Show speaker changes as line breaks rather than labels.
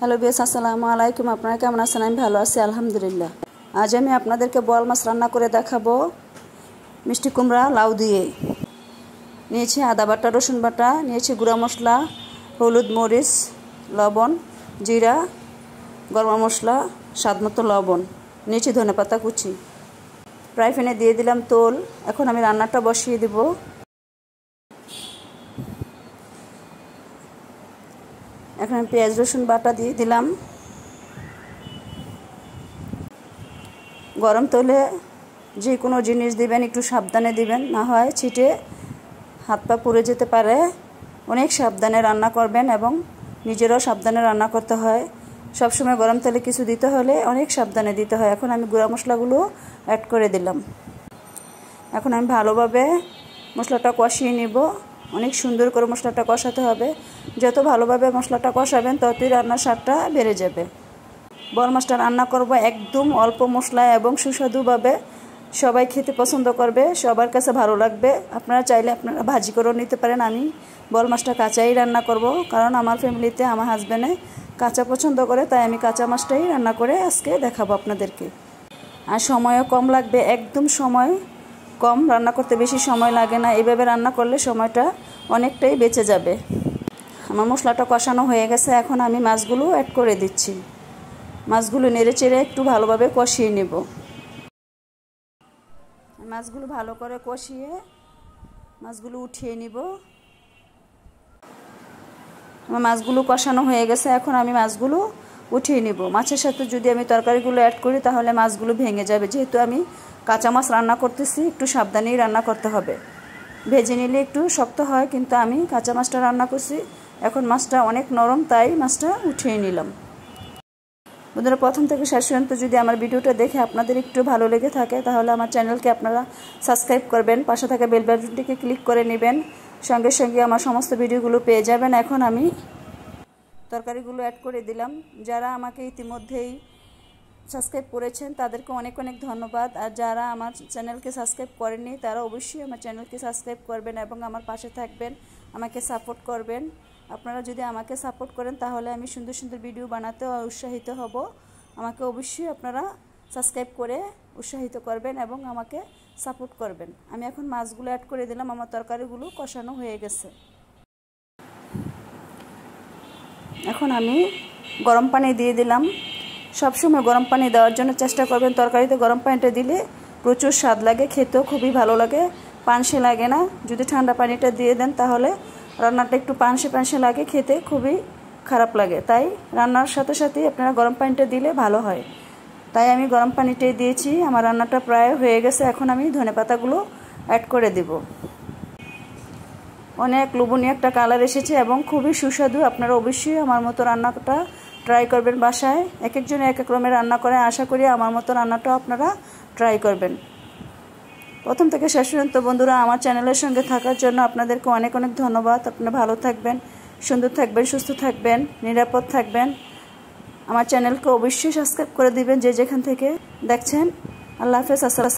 hello বেশ আসসালামু আলাইকুম আপনারা কেমন আছেন আমি ভালো আছি আলহামদুলিল্লাহ আজ আমি আপনাদেরকে বল মাছ রান্না করে দেখাবো মিষ্টি কুমড়া লাউ দিয়ে নিয়েছি আদা বাটা রসুন বাটা নিয়েছি গুঁড়া মশলা হলুদ মরিচ লবণ জিরা গরম মশলা স্বাদ মতো লবণ নিয়েছি ধনে পাতা কুচি ফ্রাই প্যানে দিয়ে দিলাম তোল এখন আমি রান্নাটা বসিয়ে দেবো এখন আমি পেঁয়াজ রসুন বাটা দিয়ে দিলাম গরম তেলে যে কোনো জিনিস দিবেন একটু সাবধানে দিবেন না হয় ছিটে হাত পা পুড়ে যেতে পারে অনেক সাবধানে রান্না করবেন এবং নিজেরাও সাবধানে রান্না করতে হয় সবসময় গরম তেলে কিছু দিতে হলে অনেক সাবধানে দিতে হয় এখন আমি গুঁড়া মশলাগুলো অ্যাড করে দিলাম এখন আমি ভালোভাবে মশলাটা কষিয়ে নেবো অনেক সুন্দর করে মশলাটা কষাতে হবে যত ভালোভাবে মশলাটা কষাবেন ততই রান্নার স্বাদটা বেড়ে যাবে বল মাছটা রান্না করব একদম অল্প মশলা এবং সুস্বাদুভাবে সবাই খেতে পছন্দ করবে সবার কাছে ভালো লাগবে আপনারা চাইলে আপনারা ভাজি করেও নিতে পারেন আমি বল মাছটা কাঁচাই রান্না করব কারণ আমার ফ্যামিলিতে আমার হাজব্যান্ডে কাঁচা পছন্দ করে তাই আমি কাঁচা মাছটাই রান্না করে আজকে দেখাবো আপনাদেরকে আর সময়ও কম লাগবে একদম সময় কম রান্না করতে বেশি সময় লাগে না এভাবে রান্না করলে সময়টা অনেকটাই বেঁচে যাবে আমার মশলাটা কষানো হয়ে গেছে এখন আমি মাছগুলো অ্যাড করে দিচ্ছি মাছগুলো নেড়ে চেড়ে একটু ভালোভাবে কষিয়ে নেব মাছগুলো ভালো করে কষিয়ে মাছগুলো উঠিয়ে নিব আমার মাছগুলো কষানো হয়ে গেছে এখন আমি মাছগুলো উঠিয়ে নেব মাছের সাথে যদি আমি তরকারিগুলো অ্যাড করি তাহলে মাছগুলো ভেঙে যাবে যেহেতু আমি কাঁচা মাছ রান্না করতেছি একটু সাবধানেই রান্না করতে হবে ভেজে নিলে একটু শক্ত হয় কিন্তু আমি কাঁচা মাছটা রান্না করছি এখন মাছটা অনেক নরম তাই মাছটা উঠিয়ে নিলাম বন্ধুরা প্রথম থেকে শেষ পর্যন্ত যদি আমার ভিডিওটা দেখে আপনাদের একটু ভালো লেগে থাকে তাহলে আমার চ্যানেলকে আপনারা সাবস্ক্রাইব করবেন পাশে থাকা বেল ক্লিক করে নেবেন সঙ্গে সঙ্গে আমার সমস্ত ভিডিওগুলো পেয়ে যাবেন এখন আমি তরকারিগুলো অ্যাড করে দিলাম যারা আমাকে ইতিমধ্যেই সাবস্ক্রাইব করেছেন তাদেরকে অনেক অনেক ধন্যবাদ আর যারা আমার চ্যানেলকে সাবস্ক্রাইব করেননি তারা অবশ্যই আমার চ্যানেলকে সাবস্ক্রাইব করবেন এবং আমার পাশে থাকবেন আমাকে সাপোর্ট করবেন আপনারা যদি আমাকে সাপোর্ট করেন তাহলে আমি সুন্দর সুন্দর ভিডিও বানাতে উৎসাহিত হব আমাকে অবশ্যই আপনারা সাবস্ক্রাইব করে উৎসাহিত করবেন এবং আমাকে সাপোর্ট করবেন আমি এখন মাছগুলো অ্যাড করে দিলাম আমার তরকারিগুলো কষানো হয়ে গেছে এখন আমি গরম পানি দিয়ে দিলাম সবসময় গরম পানি দেওয়ার জন্য চেষ্টা করবেন তরকারিতে গরম পানিটা দিলে প্রচুর স্বাদ লাগে খেতেও খুবই ভালো লাগে পানসে লাগে না যদি ঠান্ডা পানিটা দিয়ে দেন তাহলে রান্নাটা একটু পানসে পানসে লাগে খেতে খুবই খারাপ লাগে তাই রান্নার সাথে সাথেই আপনারা গরম পানিটা দিলে ভালো হয় তাই আমি গরম পানিটাই দিয়েছি আমার রান্নাটা প্রায় হয়ে গেছে এখন আমি ধনে পাতাগুলো অ্যাড করে দেবো অনেক লুবনীয় একটা কালার এসেছে এবং খুবই সুস্বাদু আপনারা অবশ্যই আমার মতো রান্নাটা ট্রাই করবেন বাসায় এক একজন এক এক রমে রান্না করে আশা করি আমার মতো রান্নাটাও আপনারা ট্রাই করবেন প্রথম থেকে শেষ পর্যন্ত বন্ধুরা আমার চ্যানেলের সঙ্গে থাকার জন্য আপনাদেরকে অনেক অনেক ধন্যবাদ আপনারা ভালো থাকবেন সুন্দর থাকবেন সুস্থ থাকবেন নিরাপদ থাকবেন আমার চ্যানেলকে অবশ্যই সাবস্ক্রাইব করে দিবেন যে যেখান থেকে দেখছেন আল্লাহ হাফেজ আসসালাম